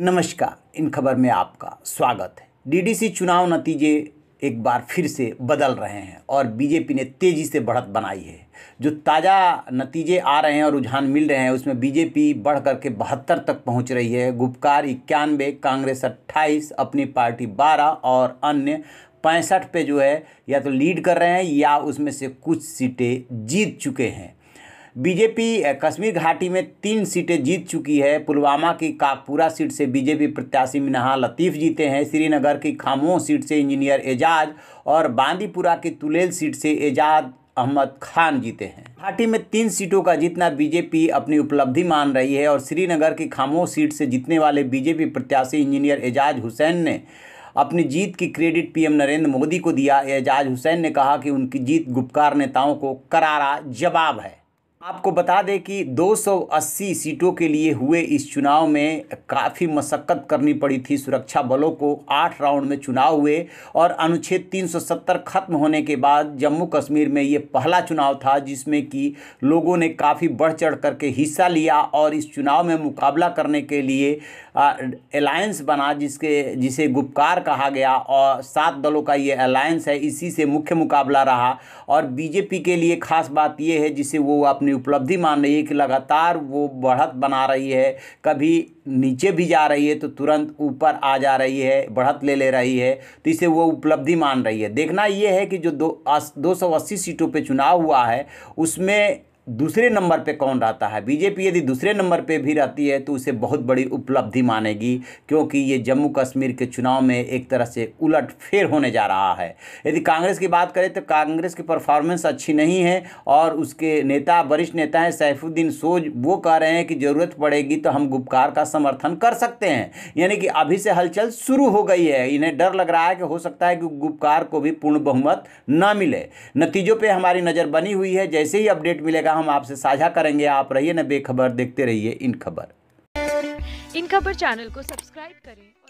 नमस्कार इन खबर में आपका स्वागत है डीडीसी चुनाव नतीजे एक बार फिर से बदल रहे हैं और बीजेपी ने तेज़ी से बढ़त बनाई है जो ताज़ा नतीजे आ रहे हैं और रुझान मिल रहे हैं उसमें बीजेपी बढ़ करके बहत्तर तक पहुंच रही है गुपकार इक्यानवे कांग्रेस अट्ठाईस अपनी पार्टी बारह और अन्य पैंसठ पे जो है या तो लीड कर रहे हैं या उसमें से कुछ सीटें जीत चुके हैं बीजेपी कश्मीर घाटी में तीन सीटें जीत चुकी है पुलवामा की काकपुरा सीट से बीजेपी प्रत्याशी मिनहा लतीफ़ जीते हैं श्रीनगर की खामोह सीट से इंजीनियर एजाज और बांदीपुरा की तुलेल सीट से एजाज अहमद खान जीते हैं घाटी में तीन सीटों का जीतना बीजेपी अपनी उपलब्धि मान रही है और श्रीनगर की खामोह सीट से जीतने वाले बीजेपी प्रत्याशी इंजीनियर एजाज हुसैन ने अपनी जीत की क्रेडिट पीएम नरेंद्र मोदी को दिया एजाज हुसैन ने कहा कि उनकी जीत गुपकार नेताओं को करारा जवाब है आपको बता दें कि 280 सीटों के लिए हुए इस चुनाव में काफ़ी मशक्क़त करनी पड़ी थी सुरक्षा बलों को आठ राउंड में चुनाव हुए और अनुच्छेद 370 खत्म होने के बाद जम्मू कश्मीर में ये पहला चुनाव था जिसमें कि लोगों ने काफ़ी बढ़ चढ़ करके हिस्सा लिया और इस चुनाव में मुकाबला करने के लिए अलायंस बना जिसके जिसे गुप्कार कहा गया और सात दलों का ये अलायंस है इसी से मुख्य मुकाबला रहा और बीजेपी के लिए खास बात यह है जिसे वो अपने अपनी उपलब्धि मान रही है कि लगातार वो बढ़त बना रही है कभी नीचे भी जा रही है तो तुरंत ऊपर आ जा रही है बढ़त ले ले रही है तो इसे वो उपलब्धि मान रही है देखना ये है कि जो दो दो सौ अस्सी सीटों पे चुनाव हुआ है उसमें दूसरे नंबर पे कौन रहता है बीजेपी यदि दूसरे नंबर पे भी रहती है तो उसे बहुत बड़ी उपलब्धि मानेगी क्योंकि ये जम्मू कश्मीर के चुनाव में एक तरह से उलट फेर होने जा रहा है यदि कांग्रेस की बात करें तो कांग्रेस की परफॉर्मेंस अच्छी नहीं है और उसके नेता वरिष्ठ नेता हैं सैफुद्दीन सोज वो कह रहे हैं कि ज़रूरत पड़ेगी तो हम गुपकार का समर्थन कर सकते हैं यानी कि अभी से हलचल शुरू हो गई है इन्हें डर लग रहा है कि हो सकता है कि गुप्कार को भी पूर्ण बहुमत ना मिले नतीजों पर हमारी नज़र बनी हुई है जैसे ही अपडेट मिलेगा नतीजा हम आपसे साझा करेंगे आप रहिए ना बेखबर देखते रहिए इन खबर इन खबर चैनल को सब्सक्राइब करें